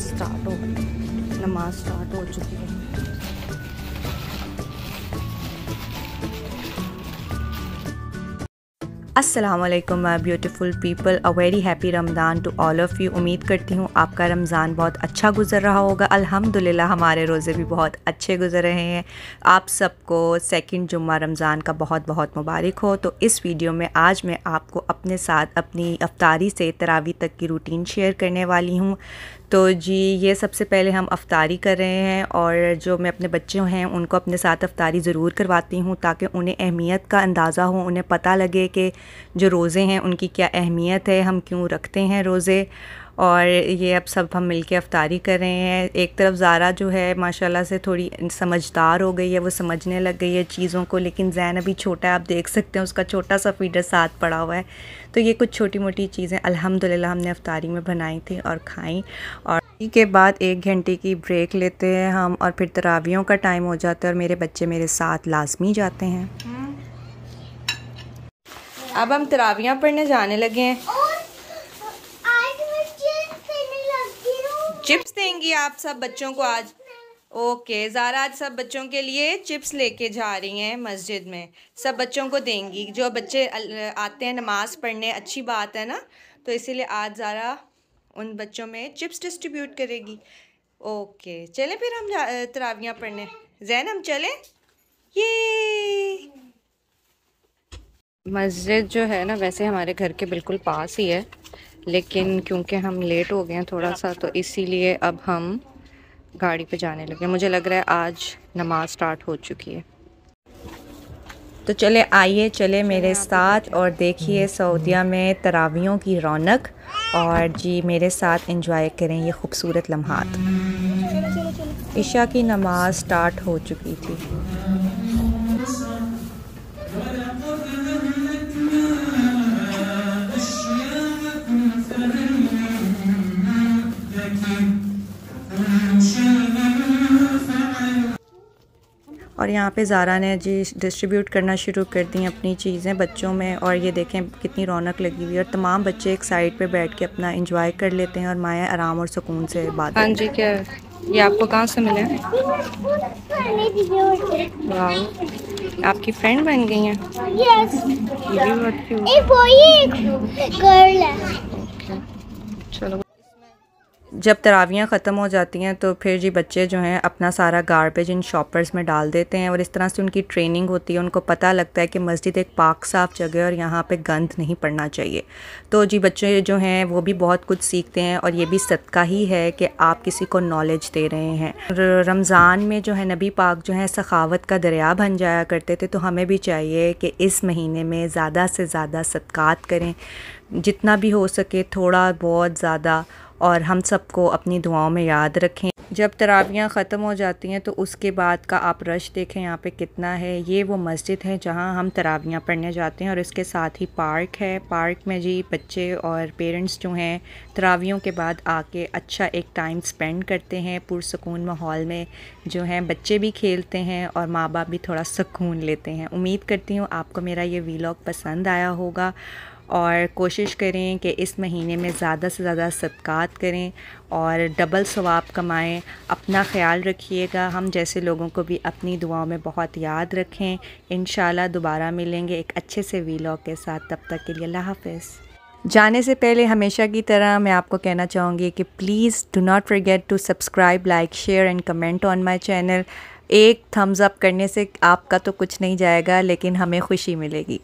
Start हो नमाज start हो चुकी है असलम my beautiful people a very happy Ramzan to all of you उम्मीद करती हूँ आपका रमज़ान बहुत अच्छा गुजर रहा होगा अल्हम्दुलिल्लाह हमारे रोज़े भी बहुत अच्छे गुजर रहे हैं आप सबको सेकेंड जुम्मा रमज़ान का बहुत बहुत मुबारक हो तो इस वीडियो में आज मैं आपको अपने साथ अपनी अफ्तारी से तरावी तक की रूटीन शेयर करने वाली हूँ तो जी ये सबसे पहले हम अफ्तारी कर रहे हैं और जो मैं अपने बच्चे हैं उनको अपने साथ अफ्तारी ज़रूर करवाती हूँ ताकि उन्हें अहमियत का अंदाज़ा हो उन्हें पता लगे कि जो रोज़े हैं उनकी क्या अहमियत है हम क्यों रखते हैं रोज़े और ये अब सब हम मिलके अफ्तारी कर रहे हैं एक तरफ जारा जो है माशाल्लाह से थोड़ी समझदार हो गई है वो समझने लग गई है चीज़ों को लेकिन जैन अभी छोटा है आप देख सकते हैं उसका छोटा सा फीडर साथ पड़ा हुआ है तो ये कुछ छोटी मोटी चीज़ें अल्हम्दुलिल्लाह हमने अफ्तारी में बनाई थी और खाई और के बाद एक घंटे की ब्रेक लेते हैं हम और फिर तरावियों का टाइम हो जाता है और मेरे बच्चे मेरे साथ लाजमी जाते हैं हम्म। अब हम तरावियाँ पढ़ने जाने लगे हैं चिप्स देंगी आप सब बच्चों को आज ओके ज़ारा आज सब बच्चों के लिए चिप्स लेके जा रही हैं मस्जिद में सब बच्चों को देंगी जो बच्चे आते हैं नमाज़ पढ़ने अच्छी बात है ना तो इसीलिए आज ज़ारा उन बच्चों में चिप्स डिस्ट्रीब्यूट करेगी ओके चले फिर हम तरावियाँ पढ़ने जैन हम चलें ये मस्जिद जो है ना वैसे हमारे घर के बिल्कुल पास ही है लेकिन क्योंकि हम लेट हो गए हैं थोड़ा सा तो इसीलिए अब हम गाड़ी पे जाने लगे मुझे लग रहा है आज नमाज स्टार्ट हो चुकी है तो चले आइए चले मेरे साथ और देखिए सऊदिया में तरावियों की रौनक और जी मेरे साथ एंजॉय करें ये खूबसूरत लम्हात ईशा की नमाज़ स्टार्ट हो चुकी थी और यहाँ पे ज़ारा ने जी डिस्ट्रीब्यूट करना शुरू कर दी अपनी चीज़ें बच्चों में और ये देखें कितनी रौनक लगी हुई है और तमाम बच्चे एक साइड पे बैठ के अपना इंजॉय कर लेते हैं और माया आराम और सुकून से बात हाँ जी क्या ये आपको कहाँ से मिले आपकी फ्रेंड बन गई हैं चलो जब तरावियाँ ख़त्म हो जाती हैं तो फिर जी बच्चे जो हैं अपना सारा गार्बेज इन शॉपर्स में डाल देते हैं और इस तरह से उनकी ट्रेनिंग होती है उनको पता लगता है कि मस्जिद एक पाक साफ़ जगह है और यहाँ पे गंद नहीं पड़ना चाहिए तो जी बच्चे जो हैं वो भी बहुत कुछ सीखते हैं और ये भी सदका ही है कि आप किसी को नॉलेज दे रहे हैं रमज़ान में जो है नबी पाक जो है सखावत का दरिया बन जाया करते थे तो हमें भी चाहिए कि इस महीने में ज़्यादा से ज़्यादा सदक़ात करें जितना भी हो सके थोड़ा बहुत ज़्यादा और हम सबको अपनी दुआओं में याद रखें जब तरावियाँ ख़त्म हो जाती हैं तो उसके बाद का आप रश देखें यहाँ पे कितना है ये वो मस्जिद है जहाँ हम तरावियाँ पढ़ने जाते हैं और इसके साथ ही पार्क है पार्क में जी बच्चे और पेरेंट्स जो हैं तरावियों के बाद आके अच्छा एक टाइम स्पेंड करते हैं पुरसकून माहौल में जो हैं बच्चे भी खेलते हैं और माँ बाप भी थोड़ा सुकून लेते हैं उम्मीद करती हूँ आपको मेरा ये वीलॉग पसंद आया होगा और कोशिश करें कि इस महीने में ज़्यादा से ज़्यादा सदक़ात करें और डबल सवाब कमाएं अपना ख्याल रखिएगा हम जैसे लोगों को भी अपनी दुआओं में बहुत याद रखें इन दोबारा मिलेंगे एक अच्छे से वीलॉग के साथ तब तक के लिए अल्लाह हाफ़ जाने से पहले हमेशा की तरह मैं आपको कहना चाहूँगी कि please do not forget to subscribe like share and comment on my channel एक थम्स अप करने से आपका तो कुछ नहीं जाएगा लेकिन हमें खुशी मिलेगी